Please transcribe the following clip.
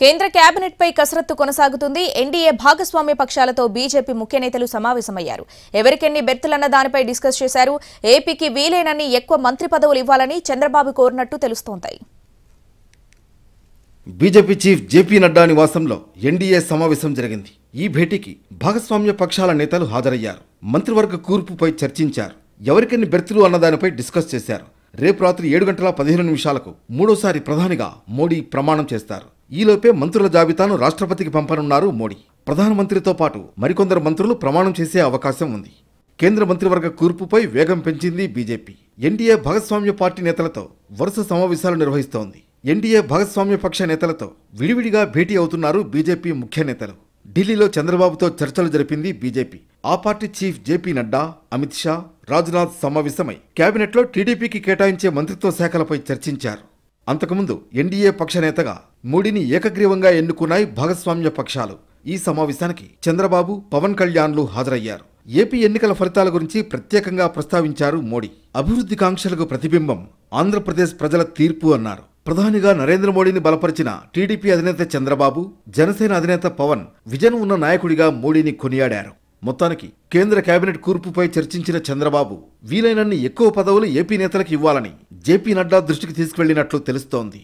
కేంద్ర కేబినెట్ పై కసరత్తు కొనసాగుతుంది ఎన్డీఏ భాగస్వామ్య పక్షాలతో బీజేపీ ముఖ్య నేతలు సమావేశమయ్యారు ఎవరికెన్ని బెర్తులన్న దానిపై డిస్కస్ చేశారు ఏపీకి వీలైనన్ని ఎక్కువ మంత్రి పదవులు ఇవ్వాలని చంద్రబాబు కోరినట్టు తెలుస్తోంది బీజేపీ చీఫ్ జేపీ నడ్డా నివాసంలో ఎన్డీఏ సమావేశం జరిగింది ఈ భేటీకి భాగస్వామ్య పక్షాల నేతలు హాజరయ్యారు మంత్రివర్గ కూర్పుపై చర్చించారు ఎవరికెన్ని బెర్తులు అన్నదానిపై డిస్కస్ చేశారు రేపు రాత్రి ఏడు గంటల పదిహేను నిమిషాలకు మూడోసారి ప్రధానిగా మోడీ ప్రమాణం చేస్తారు ఈలోపే మంత్రుల జాబితాను రాష్ట్రపతికి పంపనున్నారు మోడీ ప్రధానమంత్రితో పాటు మరికొందరు మంత్రులు ప్రమాణం చేసే అవకాశం ఉంది కేంద్ర మంత్రివర్గ కూర్పుపై వేగం పెంచింది బీజేపీ ఎన్డీఏ భాగస్వామ్య పార్టీ నేతలతో వరుస సమావేశాలు నిర్వహిస్తోంది ఎన్డీఏ భాగస్వామ్య పక్ష నేతలతో విడివిడిగా భేటీ అవుతున్నారు బీజేపీ ముఖ్య నేతలు ఢిల్లీలో చంద్రబాబుతో చర్చలు జరిపింది బీజేపీ ఆ party chief JP Nadda Amit Shah Rajnath సమావేశమై కేబినెట్లో టీడీపీకి కేటాయించే మంత్రిత్వ శాఖలపై చర్చించారు అంతకుముందు ఎన్డీఏ పక్ష నేతగా మూడిని ఏకగ్రీవంగా ఎన్నుకున్నాయి భాగస్వామ్య పక్షాలు ఈ సమావేశానికి చంద్రబాబు పవన్ కళ్యాణ్లు హాజరయ్యారు ఏపీ ఎన్నికల ఫలితాల గురించి ప్రత్యేకంగా ప్రస్తావించారు మోడీ అభివృద్ధి కాంక్షలకు ప్రతిబింబం ఆంధ్రప్రదేశ్ ప్రజల తీర్పు అన్నారు ప్రధానిగా నరేంద్ర మోడీని బలపరిచిన టీడీపీ అధినేత చంద్రబాబు జనసేన అధినేత పవన్ విజన్ ఉన్న నాయకుడిగా మోడీని కొనియాడారు మొత్తానికి కేంద్ర కేబినెట్ కూర్పుపై చర్చించిన చంద్రబాబు వీలైనన్ని ఎక్కువ పదవులు ఏపీ నేతలకు ఇవ్వాలని జేపీ నడ్డా దృష్టికి తీసుకువెళ్లినట్లు తెలుస్తోంది